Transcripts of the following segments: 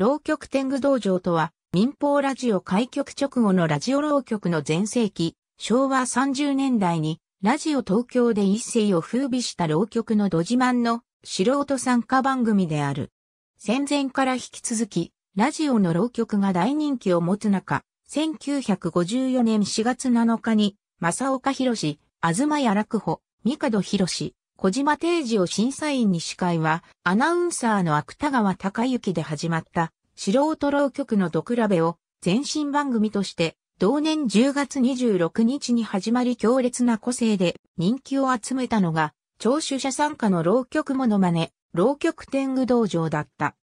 浪曲天狗道場とは、民放ラジオ開局直後のラジオ浪曲の前世紀、昭和30年代に、ラジオ東京で一世を風靡した浪曲のど自慢の素人参加番組である。戦前から引き続き、ラジオの浪曲が大人気を持つ中、1954年4月7日に、正岡博士、東屋楽穂、三角博士、小島定治を審査員に司会は、アナウンサーの芥川隆之で始まった、素人浪曲のドクラベを、前身番組として、同年10月26日に始まり強烈な個性で人気を集めたのが、聴取者参加の浪曲モノマネ、浪曲天狗道場だった。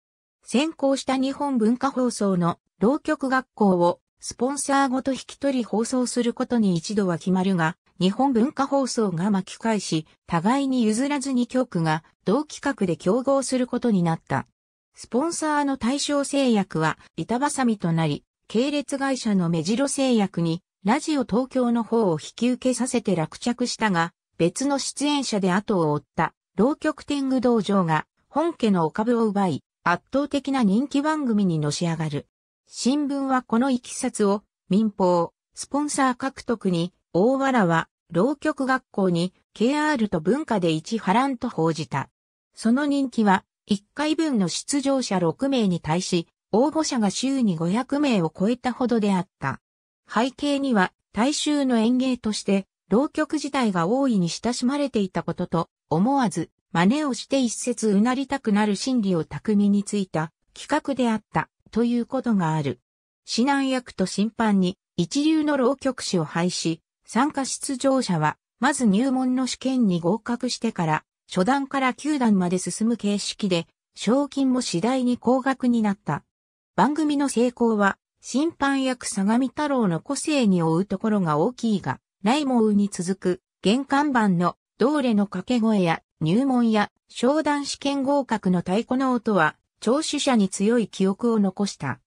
先行した日本文化放送の浪曲学校をスポンサーごと引き取り放送することに一度は決まるが、日本文化放送が巻き返し、互いに譲らずに局が同企画で競合することになった。スポンサーの対象制約は板挟みとなり、系列会社の目白制約に、ラジオ東京の方を引き受けさせて落着したが、別の出演者で後を追った、浪曲天狗道場が、本家のお株を奪い、圧倒的な人気番組にのし上がる。新聞はこの行きさつを、民放、スポンサー獲得に、大わらわ浪曲学校に KR と文化で一波乱と報じた。その人気は、1回分の出場者6名に対し、応募者が週に500名を超えたほどであった。背景には、大衆の演芸として、浪曲自体が大いに親しまれていたことと、思わず、真似をして一節うなりたくなる心理を巧みについた企画であった、ということがある。指南役と審判に一流の浪曲師を廃止、参加出場者は、まず入門の試験に合格してから、初段から9段まで進む形式で、賞金も次第に高額になった。番組の成功は、審判役相模太郎の個性に追うところが大きいが、モ門に続く、玄関版の、道レの掛け声や、入門や、商談試験合格の太鼓の音は、聴取者に強い記憶を残した。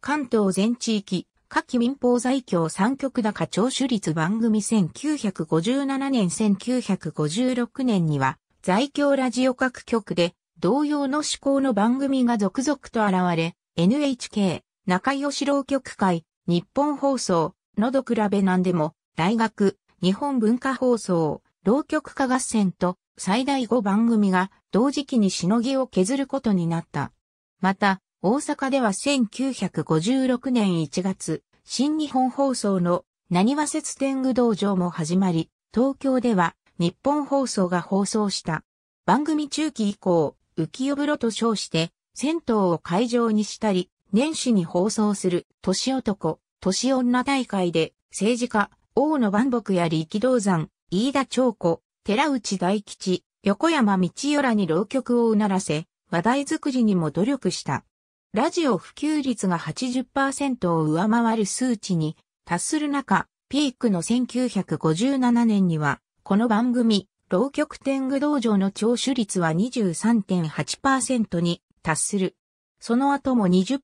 関東全地域、夏季民放在京三極高聴取率番組1957年1956年には、在京ラジオ各局で同様の思考の番組が続々と現れ、NHK、中吉郎局会、日本放送、のど比べなんでも、大学、日本文化放送、浪曲化合戦と最大5番組が同時期にしのぎを削ることになった。また、大阪では1956年1月、新日本放送の何和節天狗道場も始まり、東京では日本放送が放送した。番組中期以降、浮世風呂と称して、銭湯を会場にしたり、年始に放送する、年男、年女大会で、政治家、大野万木や力道山、飯田長子、寺内大吉、横山道代らに浪曲をうならせ、話題作りにも努力した。ラジオ普及率が80%を上回る数値に達する中、ピークの1957年には、この番組、老極天狗道場の聴取率は23.8%に達する。その後も20%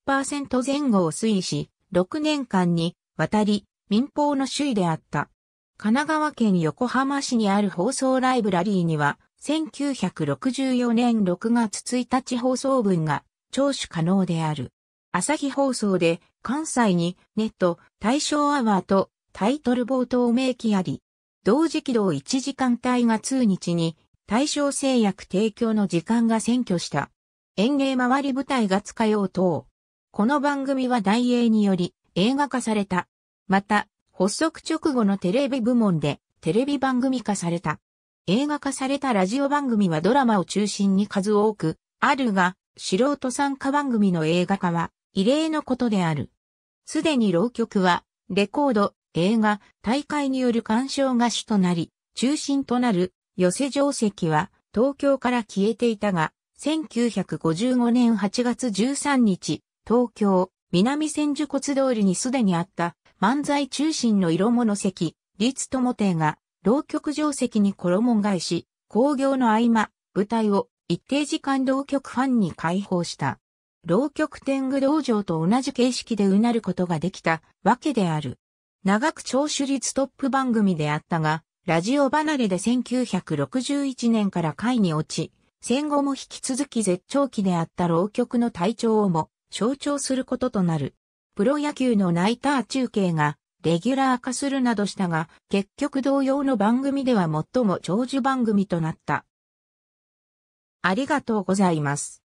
前後を推移し、6年間にわたり民放の首位であった。神奈川県横浜市にある放送ライブラリーには、1964年6月1日放送分が聴取可能である。朝日放送で関西にネット大象アワーとタイトル冒頭明記あり、同時起動1時間帯が通日に対象制約提供の時間が占拠した。演芸回り舞台が使用等。この番組は大英により映画化された。また、発足直後のテレビ部門でテレビ番組化された。映画化されたラジオ番組はドラマを中心に数多くあるが、素人参加番組の映画化は異例のことである。すでに浪曲は、レコード、映画、大会による鑑賞が主となり、中心となる寄せ定石は東京から消えていたが、1955年8月13日、東京、南千住骨通りにすでにあった漫才中心の色物席、立友亭が、浪曲定石に衣替えし、工業の合間、舞台を一定時間浪曲ファンに開放した。浪曲天狗道場と同じ形式でうなることができたわけである。長く聴取率トップ番組であったが、ラジオ離れで1961年から回に落ち、戦後も引き続き絶頂期であった浪曲の体調をも象徴することとなる。プロ野球のナイター中継がレギュラー化するなどしたが、結局同様の番組では最も長寿番組となった。ありがとうございます。